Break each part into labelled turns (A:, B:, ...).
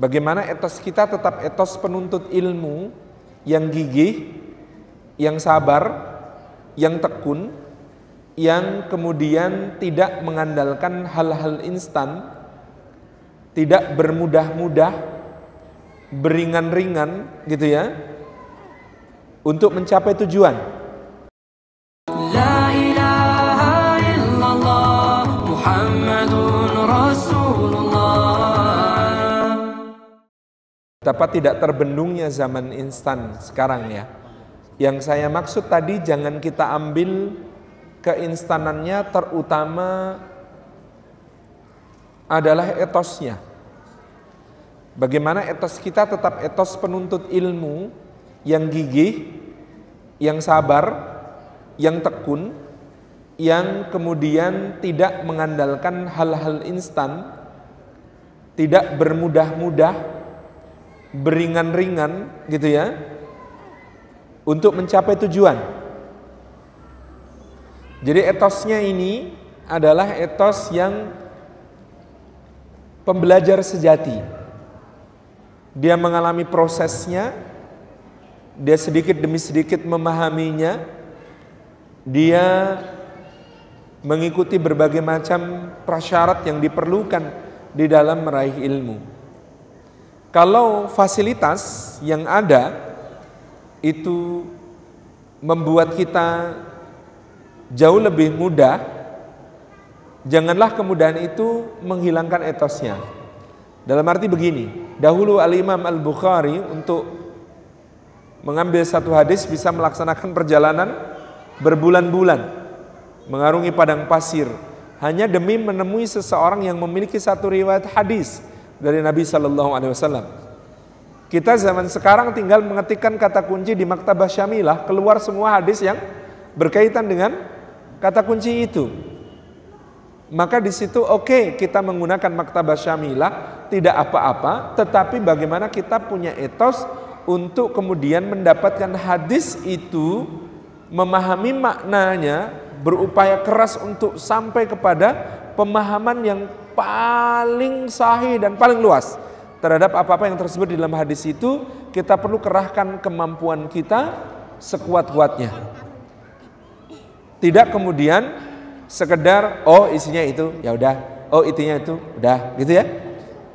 A: Bagaimana etos kita tetap etos penuntut ilmu yang gigih, yang sabar, yang tekun, yang kemudian tidak mengandalkan hal-hal instan, tidak bermudah-mudah, beringan-ringan gitu ya, untuk mencapai tujuan. Dapat tidak terbendungnya zaman instan sekarang ya. Yang saya maksud tadi jangan kita ambil keinstanannya terutama adalah etosnya. Bagaimana etos kita tetap etos penuntut ilmu yang gigih, yang sabar, yang tekun, yang kemudian tidak mengandalkan hal-hal instan, tidak bermudah-mudah beringan-ringan gitu ya untuk mencapai tujuan. Jadi etosnya ini adalah etos yang pembelajar sejati. Dia mengalami prosesnya, dia sedikit demi sedikit memahaminya, dia mengikuti berbagai macam prasyarat yang diperlukan di dalam meraih ilmu. Kalau fasilitas yang ada itu membuat kita jauh lebih mudah, janganlah kemudahan itu menghilangkan etosnya. Dalam arti begini, dahulu Al-Imam Al-Bukhari untuk mengambil satu hadis bisa melaksanakan perjalanan berbulan-bulan mengarungi padang pasir hanya demi menemui seseorang yang memiliki satu riwayat hadis dari Nabi Shallallahu Alaihi Wasallam. Kita zaman sekarang tinggal mengetikkan kata kunci di Maktabah Syamilah keluar semua hadis yang berkaitan dengan kata kunci itu. Maka di situ oke okay, kita menggunakan Maktabah Syamilah tidak apa-apa, tetapi bagaimana kita punya etos untuk kemudian mendapatkan hadis itu memahami maknanya berupaya keras untuk sampai kepada pemahaman yang paling sahih dan paling luas terhadap apa-apa yang tersebut di dalam hadis itu, kita perlu kerahkan kemampuan kita sekuat-kuatnya. Tidak kemudian sekedar oh isinya itu ya udah, oh itunya itu udah gitu ya.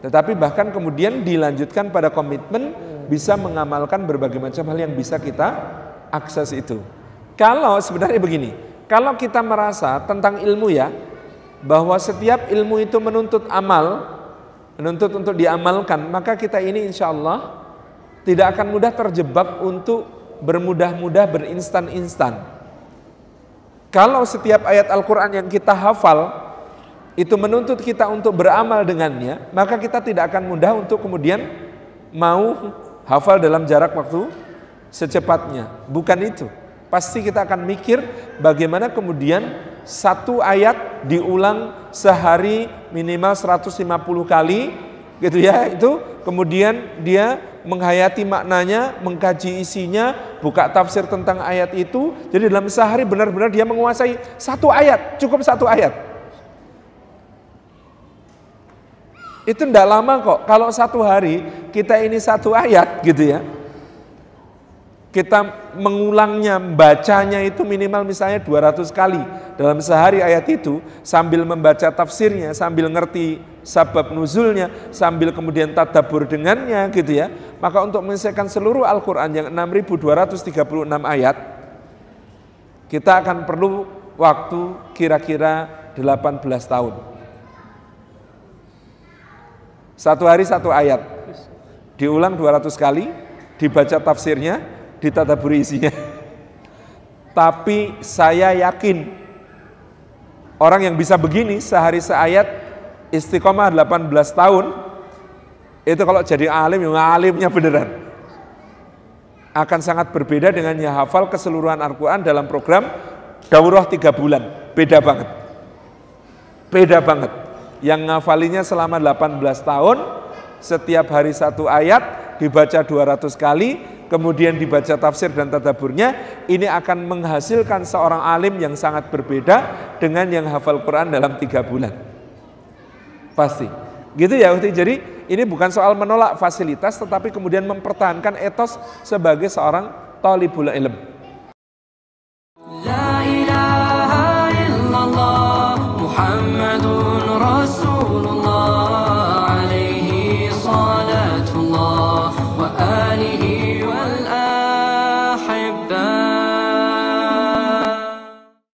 A: Tetapi bahkan kemudian dilanjutkan pada komitmen bisa mengamalkan berbagai macam hal yang bisa kita akses itu. Kalau sebenarnya begini, kalau kita merasa tentang ilmu ya, bahwa setiap ilmu itu menuntut amal, menuntut untuk diamalkan, maka kita ini insya Allah tidak akan mudah terjebak untuk bermudah-mudah berinstan-instan. Kalau setiap ayat Al-Quran yang kita hafal itu menuntut kita untuk beramal dengannya, maka kita tidak akan mudah untuk kemudian mau hafal dalam jarak waktu secepatnya. Bukan itu. Pasti kita akan mikir bagaimana kemudian satu ayat diulang sehari minimal 150 kali gitu ya itu kemudian dia menghayati maknanya, mengkaji isinya, buka tafsir tentang ayat itu. Jadi dalam sehari benar-benar dia menguasai satu ayat, cukup satu ayat. Itu tidak lama kok. Kalau satu hari kita ini satu ayat gitu ya kita mengulangnya, bacanya itu minimal misalnya 200 kali dalam sehari ayat itu sambil membaca tafsirnya, sambil ngerti sabab nuzulnya, sambil kemudian tadabur dengannya gitu ya. Maka untuk menyelesaikan seluruh Al-Qur'an yang 6236 ayat kita akan perlu waktu kira-kira 18 tahun. Satu hari satu ayat. Diulang 200 kali, dibaca tafsirnya, ditataburi isinya. Tapi saya yakin orang yang bisa begini sehari seayat istiqomah 18 tahun itu kalau jadi alim yang alimnya beneran akan sangat berbeda dengan yang hafal keseluruhan Al-Quran dalam program daurah tiga bulan beda banget beda banget yang ngafalinya selama 18 tahun setiap hari satu ayat dibaca 200 kali kemudian dibaca tafsir dan tadaburnya, ini akan menghasilkan seorang alim yang sangat berbeda dengan yang hafal Quran dalam tiga bulan. Pasti. Gitu ya, Uhti. Jadi ini bukan soal menolak fasilitas, tetapi kemudian mempertahankan etos sebagai seorang tolibul ilm.